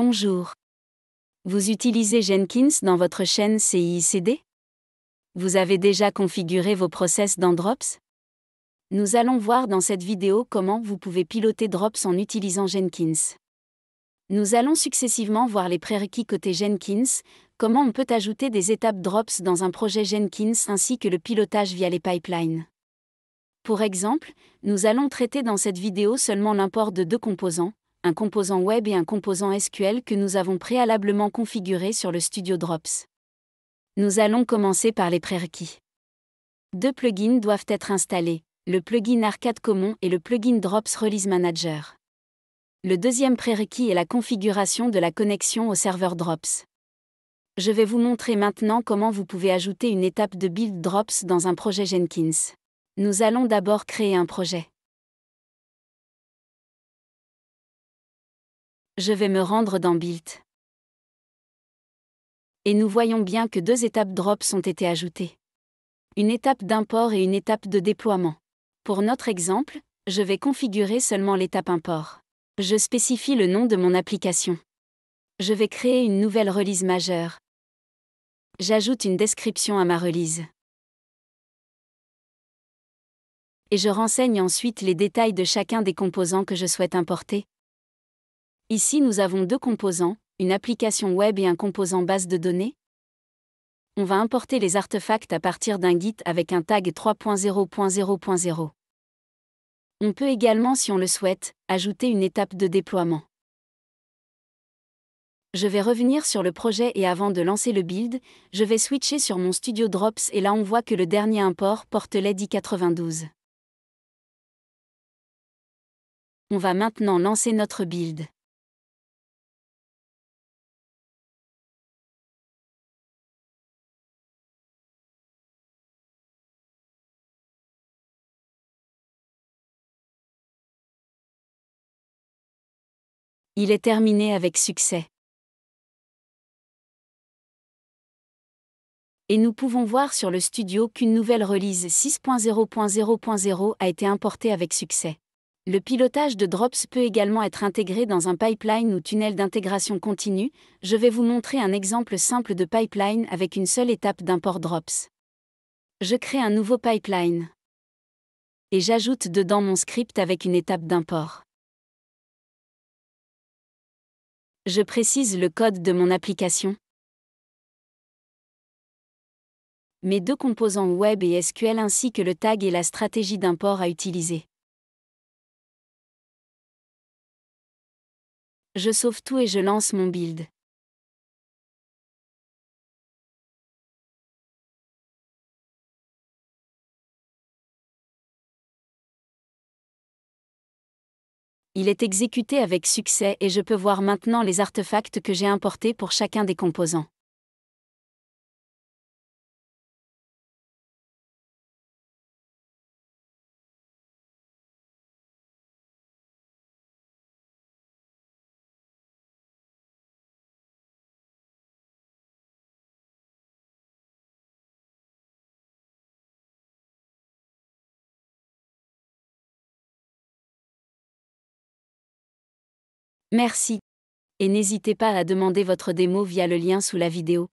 Bonjour. Vous utilisez Jenkins dans votre chaîne CICD Vous avez déjà configuré vos process dans Drops Nous allons voir dans cette vidéo comment vous pouvez piloter Drops en utilisant Jenkins. Nous allons successivement voir les prérequis côté Jenkins, comment on peut ajouter des étapes Drops dans un projet Jenkins ainsi que le pilotage via les pipelines. Pour exemple, nous allons traiter dans cette vidéo seulement l'import de deux composants, un composant web et un composant SQL que nous avons préalablement configuré sur le Studio Drops. Nous allons commencer par les prérequis. Deux plugins doivent être installés, le plugin Arcade Common et le plugin Drops Release Manager. Le deuxième prérequis est la configuration de la connexion au serveur Drops. Je vais vous montrer maintenant comment vous pouvez ajouter une étape de build Drops dans un projet Jenkins. Nous allons d'abord créer un projet. je vais me rendre dans Build. Et nous voyons bien que deux étapes drop sont été ajoutées. Une étape d'import et une étape de déploiement. Pour notre exemple, je vais configurer seulement l'étape import. Je spécifie le nom de mon application. Je vais créer une nouvelle release majeure. J'ajoute une description à ma release. Et je renseigne ensuite les détails de chacun des composants que je souhaite importer, Ici nous avons deux composants, une application web et un composant base de données. On va importer les artefacts à partir d'un Git avec un tag 3.0.0.0. On peut également, si on le souhaite, ajouter une étape de déploiement. Je vais revenir sur le projet et avant de lancer le build, je vais switcher sur mon studio Drops et là on voit que le dernier import porte l'EDI 92. On va maintenant lancer notre build. il est terminé avec succès. Et nous pouvons voir sur le studio qu'une nouvelle release 6.0.0.0 a été importée avec succès. Le pilotage de Drops peut également être intégré dans un pipeline ou tunnel d'intégration continue. Je vais vous montrer un exemple simple de pipeline avec une seule étape d'import Drops. Je crée un nouveau pipeline. Et j'ajoute dedans mon script avec une étape d'import. je précise le code de mon application. Mes deux composants web et SQL ainsi que le tag et la stratégie d'import à utiliser. Je sauve tout et je lance mon build. il est exécuté avec succès et je peux voir maintenant les artefacts que j'ai importés pour chacun des composants. Merci. Et n'hésitez pas à demander votre démo via le lien sous la vidéo.